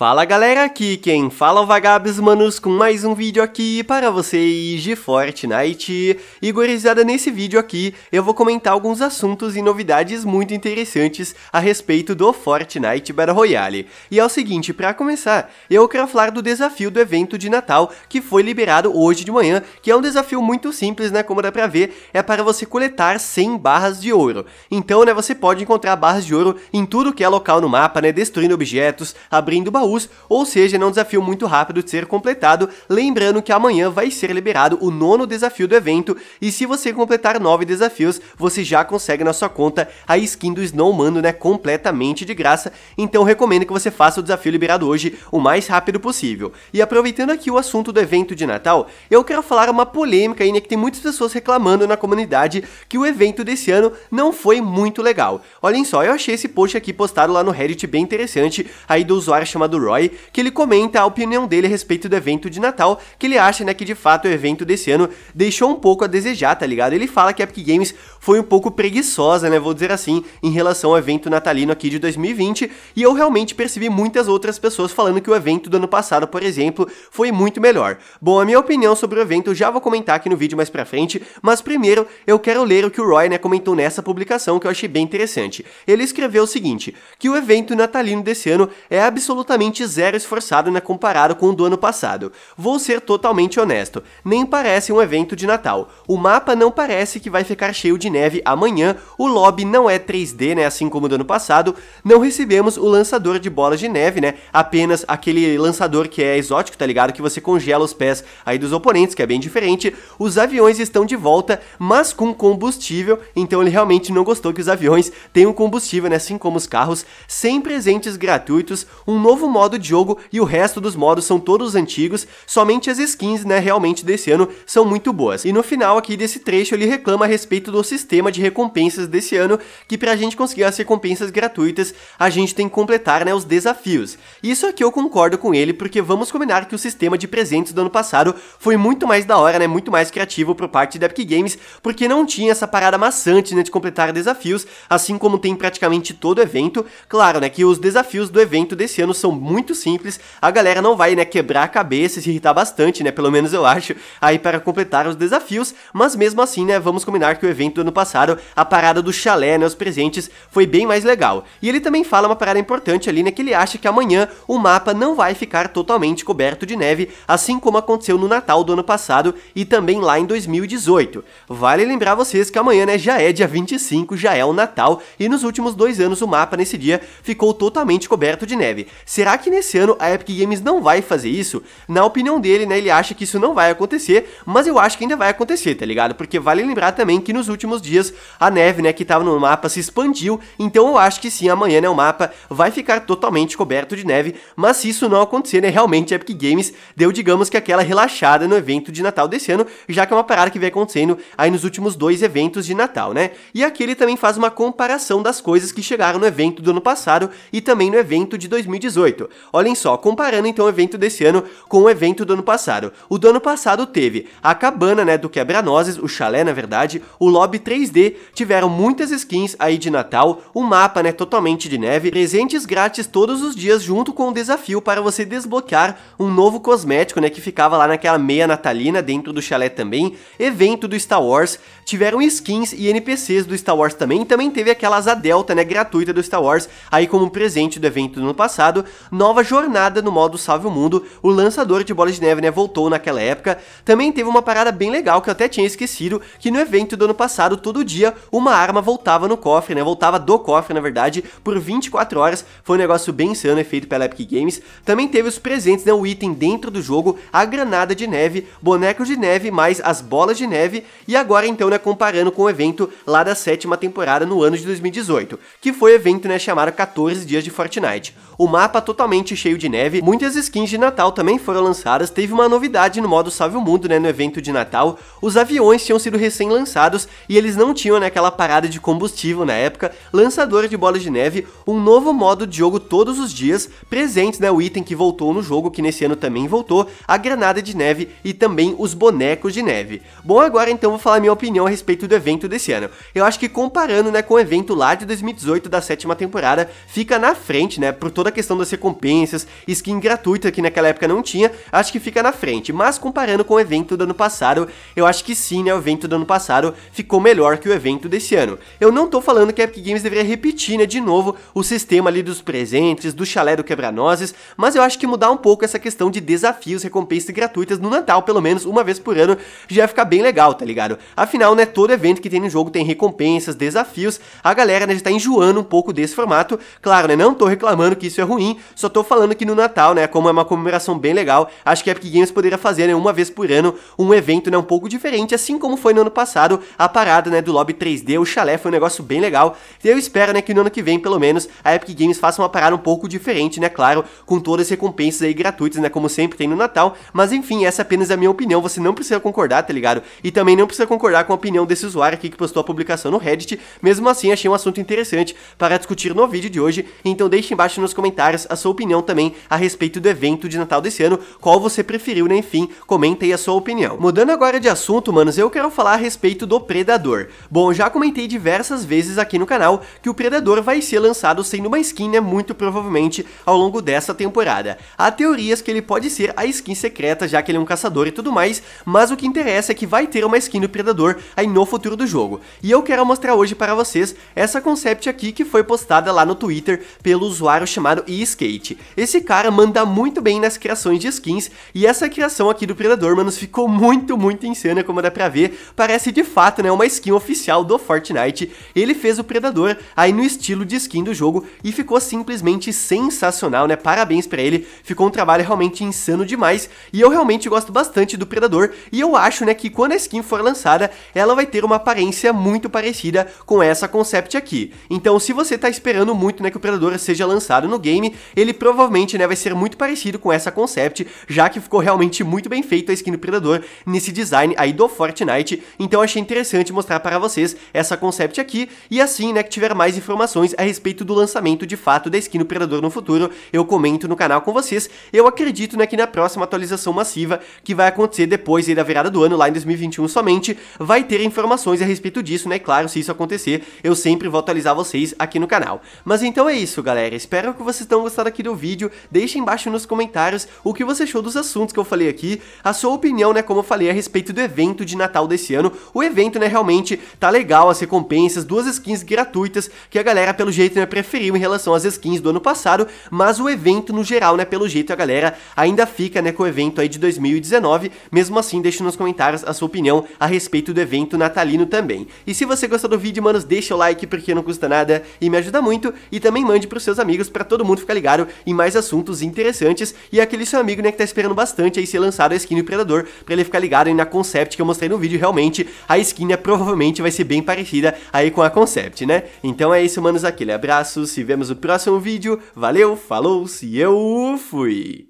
Fala galera, aqui quem fala é o Vagabes Manos com mais um vídeo aqui para vocês de Fortnite. E gorizada, nesse vídeo aqui eu vou comentar alguns assuntos e novidades muito interessantes a respeito do Fortnite Battle Royale. E é o seguinte, para começar, eu quero falar do desafio do evento de Natal que foi liberado hoje de manhã, que é um desafio muito simples, né, como dá pra ver, é para você coletar 100 barras de ouro. Então, né, você pode encontrar barras de ouro em tudo que é local no mapa, né, destruindo objetos, abrindo baús, baús, ou seja, não é um desafio muito rápido de ser completado, lembrando que amanhã vai ser liberado o nono desafio do evento, e se você completar nove desafios, você já consegue na sua conta a skin do Snowmando, né, completamente de graça, então recomendo que você faça o desafio liberado hoje o mais rápido possível. E aproveitando aqui o assunto do evento de Natal, eu quero falar uma polêmica aí, né, que tem muitas pessoas reclamando na comunidade que o evento desse ano não foi muito legal. Olhem só, eu achei esse post aqui postado lá no Reddit bem interessante, aí do usuário chamado Roy, que ele comenta a opinião dele a respeito do evento de Natal, que ele acha, né, que de fato o evento desse ano deixou um pouco a desejar, tá ligado? Ele fala que a Epic Games foi um pouco preguiçosa, né, vou dizer assim, em relação ao evento natalino aqui de 2020, e eu realmente percebi muitas outras pessoas falando que o evento do ano passado, por exemplo, foi muito melhor. Bom, a minha opinião sobre o evento eu já vou comentar aqui no vídeo mais pra frente, mas primeiro eu quero ler o que o Roy, né, comentou nessa publicação que eu achei bem interessante. Ele escreveu o seguinte, que o evento natalino desse ano é absolutamente absolutamente zero esforçado né, comparado com o do ano passado. Vou ser totalmente honesto, nem parece um evento de Natal. O mapa não parece que vai ficar cheio de neve amanhã, o lobby não é 3D, né, assim como do ano passado, não recebemos o lançador de bolas de neve, né, apenas aquele lançador que é exótico, tá ligado, que você congela os pés aí dos oponentes, que é bem diferente. Os aviões estão de volta, mas com combustível, então ele realmente não gostou que os aviões tenham combustível, né, assim como os carros, sem presentes gratuitos, um novo modo de jogo e o resto dos modos são todos antigos, somente as skins, né, realmente desse ano são muito boas. E no final aqui desse trecho ele reclama a respeito do sistema de recompensas desse ano, que pra gente conseguir as recompensas gratuitas, a gente tem que completar, né, os desafios. Isso aqui eu concordo com ele, porque vamos combinar que o sistema de presentes do ano passado foi muito mais da hora, né, muito mais criativo por parte da Epic Games, porque não tinha essa parada maçante, né, de completar desafios, assim como tem praticamente todo evento. Claro, né, que os desafios do evento desse ano são muito simples, a galera não vai, né, quebrar a cabeça e se irritar bastante, né, pelo menos eu acho, aí para completar os desafios, mas mesmo assim, né, vamos combinar que o evento do ano passado, a parada do chalé, né, os presentes, foi bem mais legal. E ele também fala uma parada importante ali, né, que ele acha que amanhã o mapa não vai ficar totalmente coberto de neve, assim como aconteceu no Natal do ano passado e também lá em 2018. Vale lembrar vocês que amanhã, né, já é dia 25, já é o Natal, e nos últimos dois anos o mapa nesse dia ficou totalmente coberto de neve. Será será que nesse ano a Epic Games não vai fazer isso? Na opinião dele, né, ele acha que isso não vai acontecer, mas eu acho que ainda vai acontecer, tá ligado? Porque vale lembrar também que nos últimos dias a neve, né, que tava no mapa se expandiu, então eu acho que sim, amanhã, né, o mapa vai ficar totalmente coberto de neve, mas se isso não acontecer, né, realmente a Epic Games deu, digamos que aquela relaxada no evento de Natal desse ano, já que é uma parada que vem acontecendo aí nos últimos dois eventos de Natal, né? E aqui ele também faz uma comparação das coisas que chegaram no evento do ano passado e também no evento de 2018. 2018. Olhem só, comparando então o evento desse ano com o evento do ano passado. O do ano passado teve a cabana, né, do quebra-nozes, o chalé, na verdade, o lobby 3D, tiveram muitas skins aí de Natal, o um mapa, né, totalmente de neve, presentes grátis todos os dias junto com o um desafio para você desbloquear um novo cosmético, né, que ficava lá naquela meia natalina dentro do chalé também, evento do Star Wars, tiveram skins e NPCs do Star Wars também, e também teve aquela asa delta, né, gratuita do Star Wars, aí como um presente do evento do ano passado, nova jornada no modo Salve o Mundo, o lançador de bola de neve, né, voltou naquela época, também teve uma parada bem legal que eu até tinha esquecido, que no evento do ano passado, todo dia, uma arma voltava no cofre, né, voltava do cofre, na verdade, por 24 horas, foi um negócio bem insano, é feito pela Epic Games, também teve os presentes, né, o item dentro do jogo, a granada de neve, bonecos de neve, mais as bolas de neve, e agora então, né, comparando com o evento lá da sétima temporada no ano de 2018, que foi o evento né, chamado 14 Dias de Fortnite. O mapa totalmente cheio de neve, muitas skins de Natal também foram lançadas, teve uma novidade no modo Salve o Mundo né, no evento de Natal, os aviões tinham sido recém-lançados e eles não tinham né, aquela parada de combustível na época, lançador de bolas de neve, um novo modo de jogo todos os dias, presentes né, o item que voltou no jogo, que nesse ano também voltou, a granada de neve e também os bonecos de neve. Bom, agora então vou falar minha opinião a respeito do evento desse ano. Eu acho que comparando, né, com o evento lá de 2018 da sétima temporada, fica na frente, né, por toda a questão das recompensas, skin gratuita que naquela época não tinha, acho que fica na frente. Mas comparando com o evento do ano passado, eu acho que sim, né, o evento do ano passado ficou melhor que o evento desse ano. Eu não tô falando que a Epic Games deveria repetir, né, de novo, o sistema ali dos presentes, do chalé do quebra-nozes, mas eu acho que mudar um pouco essa questão de desafios, recompensas gratuitas no Natal, pelo menos uma vez por ano, já fica bem legal, tá ligado? Afinal, final, né, todo evento que tem no jogo tem recompensas, desafios. A galera né, já tá enjoando um pouco desse formato. Claro, né, não tô reclamando que isso é ruim, só tô falando que no Natal, né, como é uma comemoração bem legal, acho que a Epic Games poderia fazer, né, uma vez por ano, um evento, né, um pouco diferente, assim como foi no ano passado, a parada, né, do Lobby 3D, o chalé foi um negócio bem legal. E eu espero, né, que no ano que vem, pelo menos, a Epic Games faça uma parada um pouco diferente, né, claro, com todas as recompensas aí gratuitas, né, como sempre tem no Natal. Mas enfim, essa é apenas a minha opinião, você não precisa concordar, tá ligado? E também não precisa concordar com a opinião desse usuário aqui que postou a publicação no Reddit, mesmo assim achei um assunto interessante para discutir no vídeo de hoje, então deixe embaixo nos comentários a sua opinião também a respeito do evento de Natal desse ano, qual você preferiu, né? Enfim, comenta aí a sua opinião. Mudando agora de assunto, manos, eu quero falar a respeito do Predador. Bom, já comentei diversas vezes aqui no canal que o Predador vai ser lançado sendo uma skin, né, muito provavelmente ao longo dessa temporada. Há teorias que ele pode ser a skin secreta, já que ele é um caçador e tudo mais, mas o que interessa é que vai ter uma skin do Predador aí no futuro do jogo. E eu quero mostrar hoje para vocês essa concept aqui que foi postada lá no Twitter pelo usuário chamado eSkate. Esse cara manda muito bem nas criações de skins e essa criação aqui do Predador, mano ficou muito, muito insana, como dá pra ver. Parece de fato, né, uma skin oficial do Fortnite. Ele fez o Predador aí no estilo de skin do jogo e ficou simplesmente sensacional, né? Parabéns para ele. Ficou um trabalho realmente insano demais e eu realmente gosto bastante do Predador e eu acho, né, que quando a skin for lançada, ela vai ter uma aparência muito parecida com essa concept aqui. Então, se você está esperando muito né, que o Predador seja lançado no game, ele provavelmente né, vai ser muito parecido com essa concept, já que ficou realmente muito bem feito a skin do Predador nesse design aí do Fortnite. Então, achei interessante mostrar para vocês essa concept aqui e assim, né, que tiver mais informações a respeito do lançamento de fato da skin do Predador no futuro, eu comento no canal com vocês. Eu acredito né, que na próxima atualização massiva que vai acontecer depois da virada do ano, lá em 2021 somente, vai ter informações a respeito disso, né? Claro, se isso acontecer, eu sempre vou atualizar vocês aqui no canal. Mas então é isso, galera. Espero que vocês tenham gostado aqui do vídeo. Deixe embaixo nos comentários o que você achou dos assuntos que eu falei aqui, a sua opinião, né, como eu falei, a respeito do evento de Natal desse ano. O evento, né, realmente tá legal, as recompensas, duas skins gratuitas que a galera, pelo jeito, né, preferiu em relação às skins do ano passado, mas o evento no geral, né, pelo jeito a galera ainda fica, né, com o evento aí de 2019. Mesmo assim, deixe nos comentários a sua opinião a respeito do evento evento natalino também. E se você gostou do vídeo, manos, deixa o like porque não custa nada e me ajuda muito. E também mande pros seus amigos para todo mundo ficar ligado em mais assuntos interessantes. E aquele seu amigo, né, que tá esperando bastante aí ser lançado a skin do Predador, pra ele ficar ligado aí na concept que eu mostrei no vídeo. Realmente, a skin, né, provavelmente vai ser bem parecida aí com a concept, né? Então é isso, manos, aquele abraço, se vemos no próximo vídeo. Valeu, falou, se eu fui!